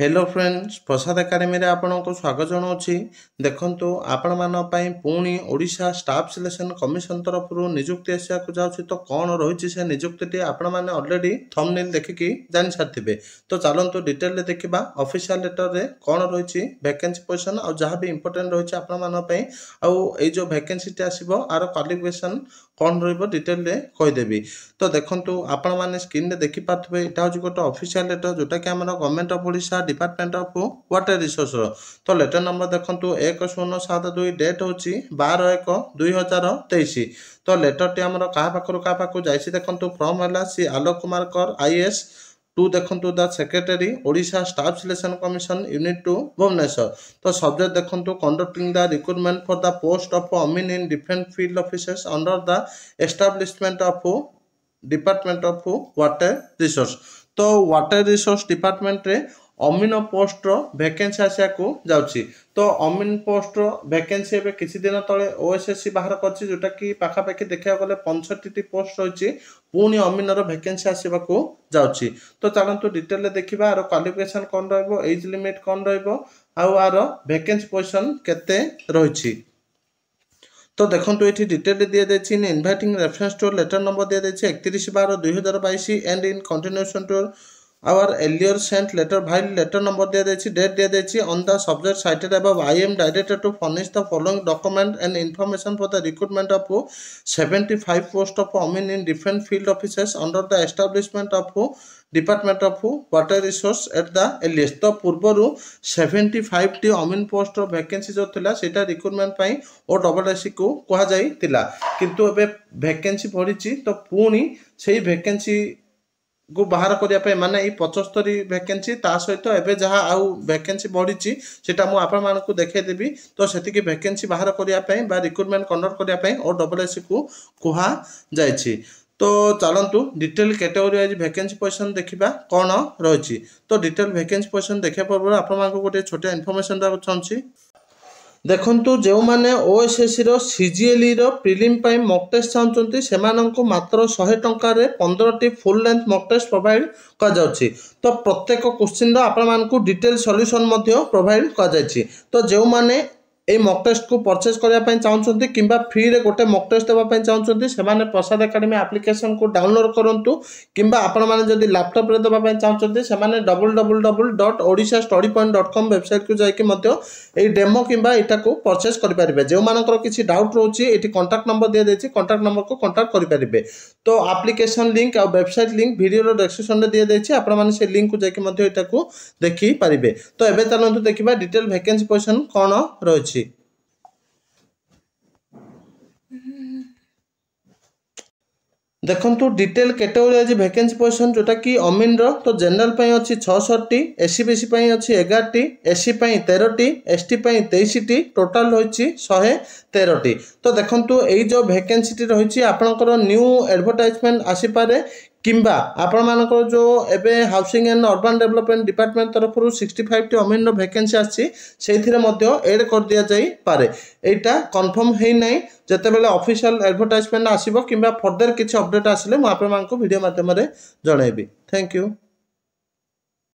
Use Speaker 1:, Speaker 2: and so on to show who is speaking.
Speaker 1: hello friends ପ୍ରସାଦ ଏକାଡେମୀରେ ଆପଣଙ୍କୁ ସ୍ୱାଗତ ଜଣାଉଛି ଦେଖନ୍ତୁ ଆପଣମାନଙ୍କ ପାଇଁ ପୁଣି ଓଡ଼ିଶା ଷ୍ଟାଫ୍ ସିଲେକ୍ସନ୍ କମିଶନ ତରଫରୁ ନିଯୁକ୍ତି ଆସିବାକୁ ଯାଉଛି ତ କ'ଣ ରହିଛି ସେ ନିଯୁକ୍ତିଟି ଆପଣମାନେ ଅଲରେଡ଼ି ଥମ୍ନେଲ୍ ଦେଖିକି ଜାଣିସାରିଥିବେ ତ ଚାଲନ୍ତୁ ଡିଟେଲରେ ଦେଖିବା ଅଫିସିଆଲ୍ ଲେଟର୍ରେ କ'ଣ ରହିଛି ଭ୍ୟାକେନ୍ସି ପୋଜିସନ୍ ଆଉ ଯାହା ବି ଇମ୍ପୋର୍ଟାଣ୍ଟ ରହିଛି ଆପଣମାନଙ୍କ ପାଇଁ ଆଉ ଏଇ ଯେଉଁ ଭ୍ୟାକେନ୍ସିଟି ଆସିବ ଆର କ୍ୱାଲିଫିକେସନ୍ କ'ଣ ରହିବ ଡିଟେଲରେ କହିଦେବି ତ ଦେଖନ୍ତୁ ଆପଣମାନେ ସ୍କ୍ରିନ୍ରେ ଦେଖିପାରୁଥିବେ ଏଇଟା ହେଉଛି ଗୋଟେ ଅଫିସିଆଲ୍ ଲେଟର ଯେଉଁଟାକି ଆମର government of Odisha department of water ରିସୋର୍ସର ତ ଲେଟର ନମ୍ବର ଦେଖନ୍ତୁ ଏକ ଶୂନ ସାତ ଦୁଇ ଡେଟ୍ ହେଉଛି ବାର ଏକ ଦୁଇ ହଜାର ତେଇଶ ତ ଲେଟରଟି ଆମର କାହା ପାଖରୁ କାହା ପାଖକୁ ଯାଇଛି ଦେଖନ୍ତୁ ଫର୍ମ ହେଲା C Alok Kumar Kar IAS to দেখন্তু the secretary Odisha staff selection commission unit to Bhubaneswar তো সবজেক্ট দেখন্তু conducting the recruitment for the post of অমিন in different field offices under the establishment of department of water resource তো water resource ডিপার্টমেন্টে ଅମିନ poster vacancy ଆସିବାକୁ ଯାଉଛି ତ ଅମିନ ପୋଷ୍ଟର ଭ୍ୟାକେନ୍ସି ଏବେ କିଛି ଦିନ ତଳେ ଓଏସ୍ଏସ୍ସି ବାହାର କରିଛି ଯେଉଁଟାକି ପାଖାପାଖି ଦେଖିବାକୁ ଗଲେ ପଞ୍ଚଷଠିଟି ପୋଷ୍ଟ ରହିଛି ପୁଣି ଅମିନର ଭ୍ୟାକେନ୍ସି ଆସିବାକୁ ଯାଉଛି ତ ଚାଲନ୍ତୁ ଡିଟେଲରେ ଦେଖିବା ଆର କ୍ୱାଲିଫିକେସନ୍ କ'ଣ ରହିବ ଏଜ୍ ଲିମିଟ୍ କ'ଣ ରହିବ ଆଉ ଆର ଭ୍ୟାକେନ୍ସି ପୋଜିସନ୍ କେତେ ରହିଛି তো দেখুন এটি ডিটেলটি দিয়ে দিয়েছি in inviting reference to letter number দিয়ে দিয়েছি একত্রিশ বার দুই হাজার বাইশ and in continuation to our earlier sent letter while letter number दिया जाइए date दिया जाइए on the subject cited above I am directed to furnish the following document and information for the recruitment of 75 post of women in different field offices under the establishment of department of water resource at the earliest তো পূর্বরু seventy ফাইভটি অমিন পোস্টর vacancy যে লা সেটা recruitment পাই ও double এসিকু কুহযাই কিন্তু এবে vacancy বড়িছি তো পুনি সেই ভ্যাকেন্সি କୁ ବାହାର କରିବା ପାଇଁ ମାନେ ଏଇ ପଞ୍ଚସ୍ତରୀ ଭ୍ୟାକେନ୍ସି ତା ସହିତ ଏବେ ଯାହା ଆଉ ଭ୍ୟାକେନ୍ସି ବଢ଼ିଛି ସେଇଟା ମୁଁ ଆପଣମାନଙ୍କୁ ଦେଖାଇଦେବି ତ ସେତିକି ଭ୍ୟାକେନ୍ସି ବାହାର କରିବା ପାଇଁ ବା ରିକ୍ରୁଟମେଣ୍ଟ କଣ୍ଡକ୍ଟ କରିବା ପାଇଁ ଓ ଡବଲ ଏସିକୁ କୁହାଯାଇଛି ତ ଚାଲନ୍ତୁ detail category wise vacancy position ଦେଖିବା କ'ଣ ରହିଛି ତ ଡିଟେଲ ଭ୍ୟାକେନ୍ସି ପୋଜିସନ୍ ଦେଖିବା ପୂର୍ବରୁ ଆପଣମାନଙ୍କୁ ଗୋଟିଏ ଛୋଟିଆ ଇନଫର୍ମେସନ୍ ଦେବାକୁ ଚାହୁଁଛି ଦେଖନ୍ତୁ ଯେଉଁମାନେ ଓଏସ୍ଏସ୍ସିର ସିଜିଏଲ୍ଇର ପ୍ରିଲିମ୍ ପାଇଁ ମକ୍ ଟେଷ୍ଟ ଚାହୁଁଛନ୍ତି ସେମାନଙ୍କୁ ମାତ୍ର ଶହେ ଟଙ୍କାରେ ପନ୍ଦରଟି full length mock test provide କରାଯାଉଛି ତ ପ୍ରତ୍ୟେକ କୋଶ୍ଚିନ୍ର ଆପଣମାନଙ୍କୁ ଡିଟେଲ୍ ସଲ୍ୟୁସନ୍ ମଧ୍ୟ ପ୍ରୋଭାଇଡ଼ କରାଯାଇଛି ତ ଯେଉଁମାନେ এই ମକ୍ ଟେଷ୍ଟକୁ ପରଚେଜ୍ କରିବା ପାଇଁ ଚାହୁଁଛନ୍ତି କିମ୍ବା ଫ୍ରିରେ ଗୋଟେ ମକ୍ ଟେଷ୍ଟ ଦେବା ପାଇଁ ଚାହୁଁଛନ୍ତି ସେମାନେ ପ୍ରସାଦ ଏକାଡେମୀ ଆପ୍ଲିକେସନକୁ ଡାଉନଲୋଡ୍ କରନ୍ତୁ କିମ୍ବା ଆପଣମାନେ ଯଦି ଲ୍ୟାପଟପ୍ରେ ଦେବା ପାଇଁ ଚାହୁଁଛନ୍ତି ସେମାନେ double double double dot Odisha study point dot com ୱେବସାଇଟ୍କୁ ଯାଇକି ମଧ୍ୟ ଏଇ ଡେମୋ କିମ୍ବା ଏଇଟାକୁ ପରଚେଜ୍ କରିପାରିବେ ଯେଉଁମାନଙ୍କର କିଛି ଡାଉଟ୍ ରହୁଛି ଏଠି କଣ୍ଟାକ୍ଟ ନମ୍ବର ଦିଆଯାଇଛି କଣ୍ଟାକ୍ଟ ନମ୍ବରକୁ କଣ୍ଟାକ୍ଟ କରିପାରିବେ ତ ଆପ୍ଲିକେସନ୍ ଲିଙ୍କ୍ ଆଉ ୱେବସାଇଟ୍ ଲିଙ୍କ୍ ଭିଡ଼ିଓର ଡେସ୍କ୍ରିପ୍ସନ୍ରେ ଦିଆଯାଇଛି ଆପଣମାନେ ସେ ଲିଙ୍କ୍କୁ ଯାଇକି ମଧ୍ୟ ଏଇଟାକୁ ଦେଖିପାରିବେ ତ ଏବେ ଚାଲନ୍ତୁ ଦେଖିବା ଡିଟେଲ୍ ଭେକେନ୍ସି ପୋଜିସନ୍ କ'ଣ ରହିଛି ଦେଖନ୍ତୁ ଡିଟେଲ୍ କ୍ୟାଟେଗୋରୀ ଆଜି ଭେକେନ୍ସି ପୋଜିସନ୍ ଯେଉଁଟାକି ଅମିନ୍ର ତ ଜେନେରାଲ୍ ପାଇଁ ଅଛି ଛଅଷଠି ଏସ୍ ସି ପାଇଁ ଅଛି ଏଗାରଟି ଏସ୍ ସି ପାଇଁ ତେରଟି ଏସ୍ ଟି ପାଇଁ ତେଇଶଟି ଟୋଟାଲ୍ ରହିଛି ଶହେ ତେରଟି ତ ଦେଖନ୍ତୁ ଏଇ ଯେଉଁ ଭେକେନ୍ସିଟି ରହିଛି ଆପଣଙ୍କର ନ୍ୟୁ ଆଡ଼ଭର୍ଟାଇଜମେଣ୍ଟ ଆସିପାରେ কিংবা ଆପଣମାନଙ୍କର ଯେଉଁ ଏବେ housing and urban development department ତରଫରୁ ସିକ୍ସଟି ଫାଇଭଟି ଅମିନ୍ର ଭ୍ୟାକେନ୍ସି ଆସିଛି ସେଇଥିରେ ମଧ୍ୟ ଏଡ଼୍ କରିଦିଆଯାଇପାରେ ଏଇଟା କନଫର୍ମ ହେଇନାହିଁ ଯେତେବେଳେ ଅଫିସିଆଲ ଆଡ଼ଭର୍ଟାଇଜମେଣ୍ଟ ଆସିବ କିମ୍ବା ଫର୍ଦର କିଛି ଅପଡ଼େଟ୍ ଆସିଲେ ମୁଁ ଆପଣମାନଙ୍କୁ ଭିଡ଼ିଓ ମାଧ୍ୟମରେ ଜଣାଇବି ଥ୍ୟାଙ୍କ ୟୁ